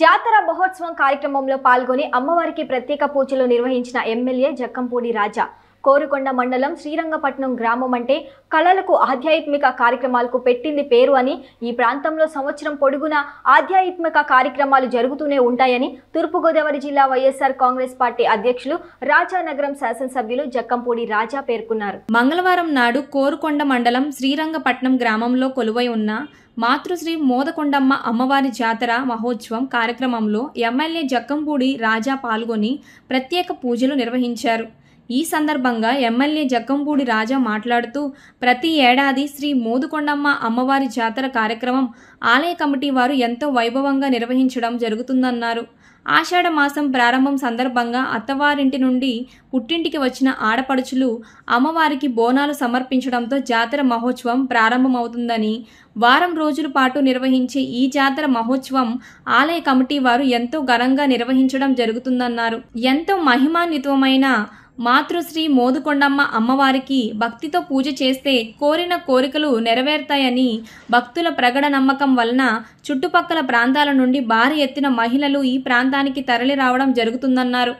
జాతర మహోత్సవం కార్యక్రమంలో పాల్గొని అమ్మవారికి ప్రత్యేక పూజలు నిర్వహించిన ఎమ్మెల్యే జక్కంపూడి రాజా కోరుకొండ మండలం శ్రీరంగపట్నం గ్రామం అంటే కళలకు ఆధ్యాత్మిక కార్యక్రమాలకు పెట్టింది పేరు అని ఈ ప్రాంతంలో సంవత్సరం పొడుగునా ఆధ్యాత్మిక కార్యక్రమాలు జరుగుతూనే ఉంటాయని తూర్పుగోదావరి జిల్లా వైఎస్ఆర్ కాంగ్రెస్ పార్టీ అధ్యక్షులు రాజానగరం శాసనసభ్యులు జక్కంపూడి రాజా పేర్కొన్నారు మంగళవారం నాడు కోరుకొండ మండలం శ్రీరంగపట్నం గ్రామంలో కొలువై ఉన్న మాతృశ్రీ మోదకొండమ్మ అమ్మవారి జాతర మహోత్సవం కార్యక్రమంలో ఎమ్మెల్యే జక్కంపూడి రాజా పాల్గొని ప్రత్యేక పూజలు నిర్వహించారు ఈ సందర్భంగా ఎమ్మెల్యే జక్కంపూడి రాజా మాట్లాడుతూ ప్రతి ఏడాది శ్రీ మోదుకొండమ్మ అమ్మవారి జాతర కార్యక్రమం ఆలయ కమిటీ వారు ఎంతో వైభవంగా నిర్వహించడం జరుగుతుందన్నారు ఆషాఢ మాసం ప్రారంభం సందర్భంగా అత్తవారింటి నుండి పుట్టింటికి వచ్చిన ఆడపడుచులు అమ్మవారికి బోనాలు సమర్పించడంతో జాతర మహోత్సవం ప్రారంభమవుతుందని వారం రోజుల పాటు నిర్వహించే ఈ జాతర మహోత్సవం ఆలయ కమిటీ వారు ఎంతో ఘనంగా నిర్వహించడం జరుగుతుందన్నారు ఎంతో మహిమాన్వితమైన మాతృశ్రీ మోదుకొండమ్మ అమ్మవారికి భక్తితో పూజ చేస్తే కోరిన కోరికలు నెరవేరుతాయని భక్తుల ప్రగడ నమ్మకం వలన చుట్టుపక్కల ప్రాంతాల నుండి భారీ ఎత్తున మహిళలు ఈ ప్రాంతానికి తరలిరావడం జరుగుతుందన్నారు